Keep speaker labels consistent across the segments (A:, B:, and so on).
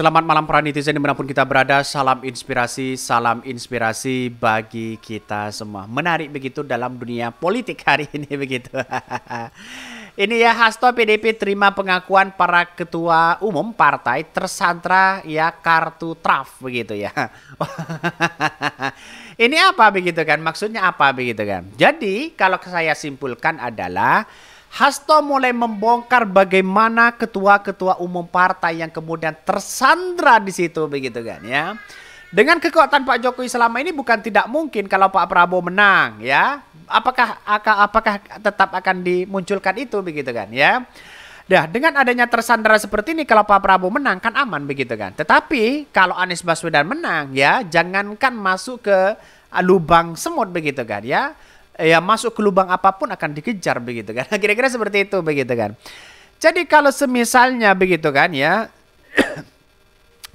A: Selamat malam para netizen dimanapun kita berada. Salam inspirasi, salam inspirasi bagi kita semua. Menarik begitu dalam dunia politik hari ini begitu. ini ya Hasto PDP terima pengakuan para ketua umum partai tersandra ya kartu traf begitu ya. ini apa begitu kan? Maksudnya apa begitu kan? Jadi kalau saya simpulkan adalah Hasto mulai membongkar bagaimana ketua-ketua umum partai yang kemudian tersandra di situ begitu kan ya. Dengan kekuatan Pak Jokowi selama ini bukan tidak mungkin kalau Pak Prabowo menang ya. Apakah apakah tetap akan dimunculkan itu begitu kan ya. Nah, dengan adanya tersandra seperti ini kalau Pak Prabowo menang kan aman begitu kan. Tetapi kalau Anies Baswedan menang ya, jangankan masuk ke lubang semut begitu kan ya ya masuk ke lubang apapun akan dikejar begitu kan. Kira-kira seperti itu begitu kan. Jadi kalau semisalnya begitu kan ya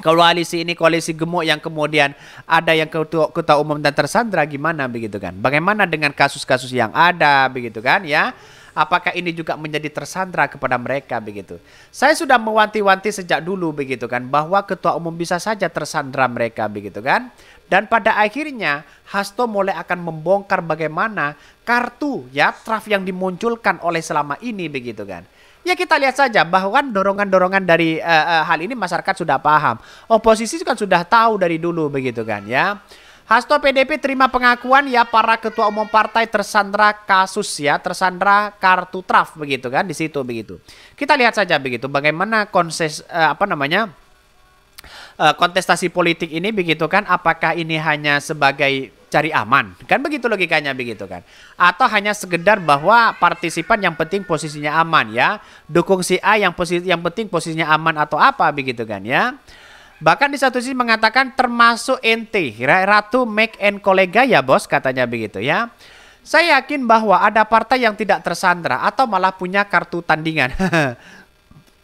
A: koalisi ini koalisi gemuk yang kemudian ada yang ketua, ketua umum dan tersandra gimana begitu kan. Bagaimana dengan kasus-kasus yang ada begitu kan ya apakah ini juga menjadi tersandra kepada mereka begitu. Saya sudah mewanti-wanti sejak dulu begitu kan bahwa ketua umum bisa saja tersandra mereka begitu kan. Dan pada akhirnya Hasto mulai akan membongkar bagaimana kartu ya traf yang dimunculkan oleh selama ini begitu kan. Ya kita lihat saja bahwa dorongan-dorongan dari uh, uh, hal ini masyarakat sudah paham. Oposisi kan sudah tahu dari dulu begitu kan ya. Hasto PDP terima pengakuan ya para ketua umum partai tersandra kasus ya, tersandra kartu traf begitu kan di situ begitu. Kita lihat saja begitu bagaimana konses eh, apa namanya? Eh, kontestasi politik ini begitu kan apakah ini hanya sebagai cari aman kan begitu logikanya begitu kan atau hanya sekedar bahwa partisipan yang penting posisinya aman ya dukung si A yang posisi yang penting posisinya aman atau apa begitu kan ya Bahkan di satu sisi mengatakan termasuk ente, Ratu Make and kolega ya bos katanya begitu ya. Saya yakin bahwa ada partai yang tidak tersandra atau malah punya kartu tandingan.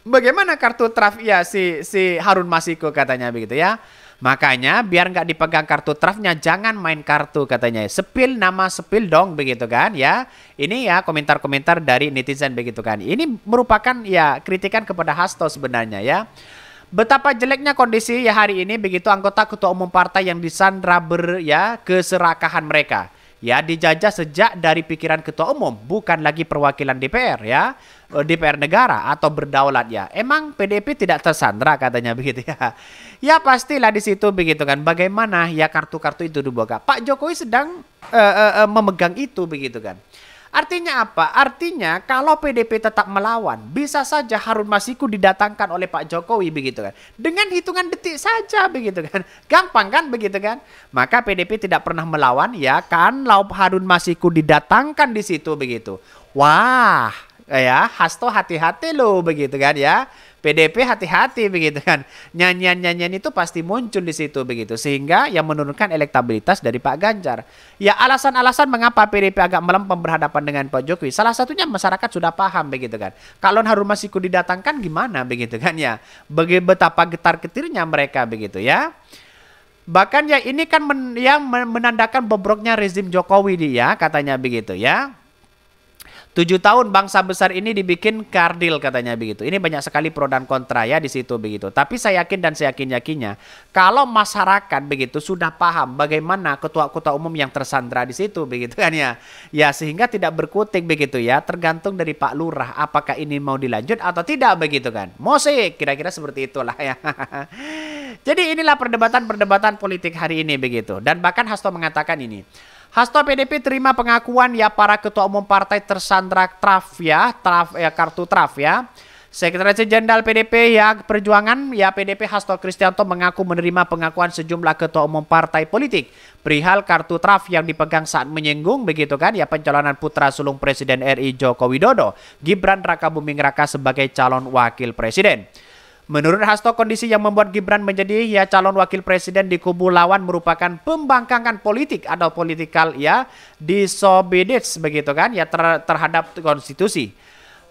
A: Bagaimana kartu traf ya si si Harun Masiku katanya begitu ya. Makanya biar nggak dipegang kartu trafnya jangan main kartu katanya. Sepil nama sepil dong begitu kan ya. Ini ya komentar-komentar dari netizen begitu kan. Ini merupakan ya kritikan kepada Hasto sebenarnya ya. Betapa jeleknya kondisi ya hari ini begitu anggota ketua umum partai yang disandra ber ya keserakahan mereka. Ya dijajah sejak dari pikiran ketua umum bukan lagi perwakilan DPR ya e, DPR negara atau berdaulat ya. Emang PDP tidak tersandra katanya begitu ya. Ya pastilah di situ begitu kan. Bagaimana ya kartu-kartu itu dibuka. Pak Jokowi sedang uh, uh, uh, memegang itu begitu kan. Artinya apa? Artinya kalau PDP tetap melawan, bisa saja Harun Masiku didatangkan oleh Pak Jokowi begitu kan. Dengan hitungan detik saja begitu kan. Gampang kan begitu kan? Maka PDP tidak pernah melawan ya kan Lau Harun Masiku didatangkan di situ begitu. Wah, ya Hasto hati-hati loh begitu kan ya. PDP hati-hati begitu kan. Nyanyian-nyanyian itu pasti muncul di situ begitu. Sehingga yang menurunkan elektabilitas dari Pak Ganjar. Ya alasan-alasan mengapa PDP agak melempem berhadapan dengan Pak Jokowi. Salah satunya masyarakat sudah paham begitu kan. Kalau Harun Masiku didatangkan gimana begitu kan ya. Bagi betapa getar ketirnya mereka begitu ya. Bahkan ya ini kan men, yang menandakan bobroknya rezim Jokowi dia katanya begitu ya. Tujuh tahun bangsa besar ini dibikin kardil katanya begitu. Ini banyak sekali pro dan kontra ya di situ begitu. Tapi saya yakin dan saya yakin yakinnya kalau masyarakat begitu sudah paham bagaimana ketua-ketua umum yang tersandra di situ begitu kan ya. Ya sehingga tidak berkutik begitu ya. Tergantung dari Pak Lurah apakah ini mau dilanjut atau tidak begitu kan. Mosik kira-kira seperti itulah ya. Jadi inilah perdebatan-perdebatan politik hari ini begitu. Dan bahkan Hasto mengatakan ini. Hasto PDP terima pengakuan ya para ketua umum partai tersandra traf ya, traf ya kartu traf ya. Sekretaris Jenderal PDP ya Perjuangan ya PDP Hasto Kristianto mengaku menerima pengakuan sejumlah ketua umum partai politik perihal kartu traf yang dipegang saat menyinggung begitu kan ya pencalonan putra sulung Presiden RI Joko Widodo Gibran Rakabuming Raka sebagai calon wakil presiden. Menurut Hasto, kondisi yang membuat Gibran menjadi ya calon wakil presiden di kubu lawan merupakan pembangkangan politik atau politikal ya disobedience begitu kan ya ter terhadap konstitusi.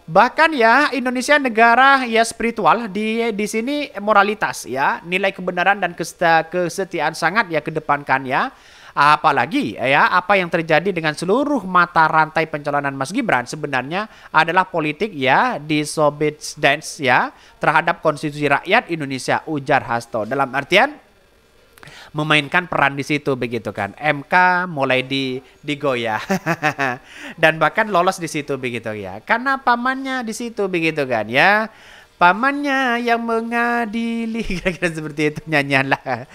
A: Bahkan ya Indonesia negara ya spiritual di di sini moralitas ya nilai kebenaran dan kesetiaan sangat ya kedepankan ya. Apalagi ya apa yang terjadi dengan seluruh mata rantai pencalonan Mas Gibran sebenarnya adalah politik ya sobit dance ya terhadap konstitusi rakyat Indonesia ujar Hasto. Dalam artian memainkan peran di situ begitu kan. MK mulai di digoyah dan bahkan lolos di situ begitu ya. Karena pamannya di situ begitu kan ya pamannya yang mengadili kira-kira seperti itu nyanyian lah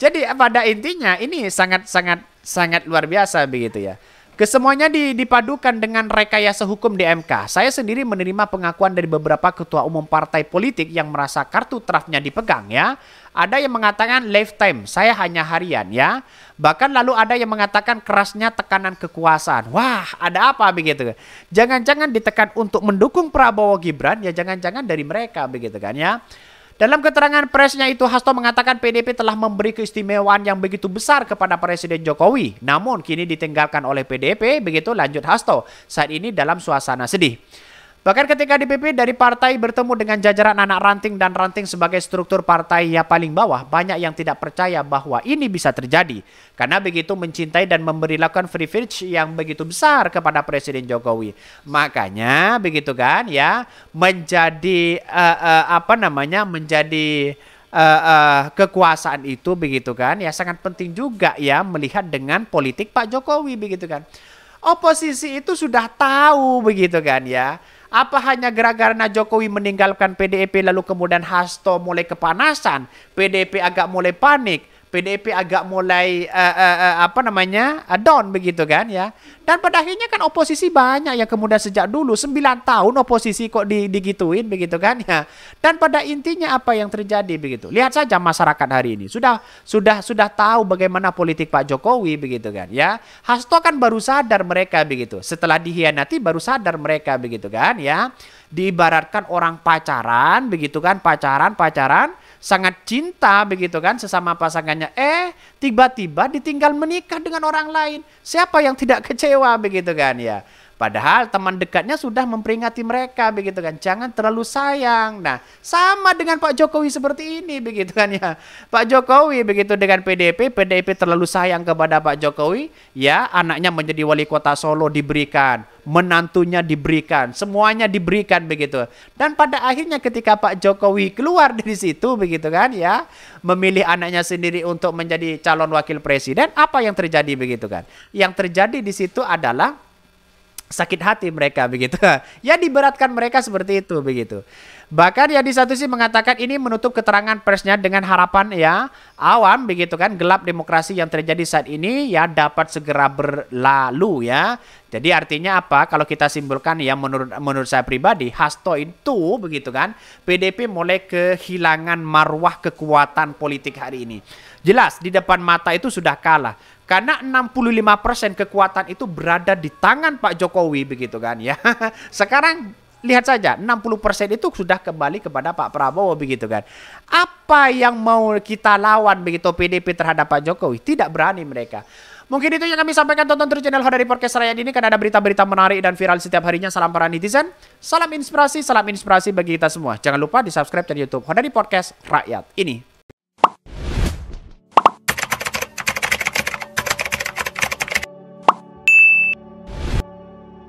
A: jadi pada intinya ini sangat sangat sangat luar biasa begitu ya Kesemuanya dipadukan dengan rekayasa hukum di MK. Saya sendiri menerima pengakuan dari beberapa ketua umum partai politik yang merasa kartu trafnya dipegang ya. Ada yang mengatakan lifetime, saya hanya harian ya. Bahkan lalu ada yang mengatakan kerasnya tekanan kekuasaan. Wah, ada apa begitu? Jangan-jangan ditekan untuk mendukung Prabowo Gibran ya jangan-jangan dari mereka begitu kan ya. Dalam keterangan presnya itu Hasto mengatakan PDP telah memberi keistimewaan yang begitu besar kepada Presiden Jokowi. Namun kini ditinggalkan oleh PDP, begitu lanjut Hasto. Saat ini dalam suasana sedih. Bahkan ketika DPP dari partai bertemu dengan jajaran anak ranting dan ranting sebagai struktur partai yang paling bawah, banyak yang tidak percaya bahwa ini bisa terjadi. Karena begitu mencintai dan memberi memberilakukan privilege yang begitu besar kepada Presiden Jokowi. Makanya begitu kan ya, menjadi uh, uh, apa namanya? menjadi uh, uh, kekuasaan itu begitu kan ya sangat penting juga ya melihat dengan politik Pak Jokowi begitu kan. Oposisi itu sudah tahu begitu kan ya apa hanya gara-gara Jokowi meninggalkan PDIP lalu kemudian Hasto mulai kepanasan, PDIP agak mulai panik, PDIP agak mulai uh, uh, uh, apa namanya uh, down begitu kan ya dan pada akhirnya kan oposisi banyak ya kemudian sejak dulu 9 tahun oposisi kok di, digituin begitu kan ya dan pada intinya apa yang terjadi begitu lihat saja masyarakat hari ini sudah sudah sudah tahu bagaimana politik Pak Jokowi begitu kan ya Hasto kan baru sadar mereka begitu setelah dihianati baru sadar mereka begitu kan ya diibaratkan orang pacaran begitu kan pacaran pacaran sangat cinta begitu kan sesama pasangannya eh tiba-tiba ditinggal menikah dengan orang lain siapa yang tidak kecewa begitu kan ya Padahal teman dekatnya sudah memperingati mereka begitu kan. Jangan terlalu sayang. Nah, sama dengan Pak Jokowi seperti ini begitu kan ya. Pak Jokowi begitu dengan PDP, PDP terlalu sayang kepada Pak Jokowi, ya anaknya menjadi wali kota Solo diberikan, menantunya diberikan, semuanya diberikan begitu. Dan pada akhirnya ketika Pak Jokowi keluar dari situ begitu kan ya, memilih anaknya sendiri untuk menjadi calon wakil presiden, apa yang terjadi begitu kan? Yang terjadi di situ adalah sakit hati mereka begitu. Ya diberatkan mereka seperti itu begitu. Bahkan ya di satu sisi mengatakan ini menutup keterangan persnya dengan harapan ya awam begitu kan gelap demokrasi yang terjadi saat ini ya dapat segera berlalu ya. Jadi artinya apa? Kalau kita simpulkan ya menurut menurut saya pribadi Hasto itu begitu kan PDP mulai kehilangan marwah kekuatan politik hari ini. Jelas di depan mata itu sudah kalah karena 65% kekuatan itu berada di tangan Pak Jokowi begitu kan ya. Sekarang lihat saja 60% itu sudah kembali kepada Pak Prabowo begitu kan. Apa yang mau kita lawan begitu PDP terhadap Pak Jokowi? Tidak berani mereka. Mungkin itu yang kami sampaikan tonton terus channel dari Podcast Rakyat ini karena ada berita-berita menarik dan viral setiap harinya. Salam para netizen, salam inspirasi, salam inspirasi bagi kita semua. Jangan lupa di subscribe dan YouTube dari Podcast Rakyat ini.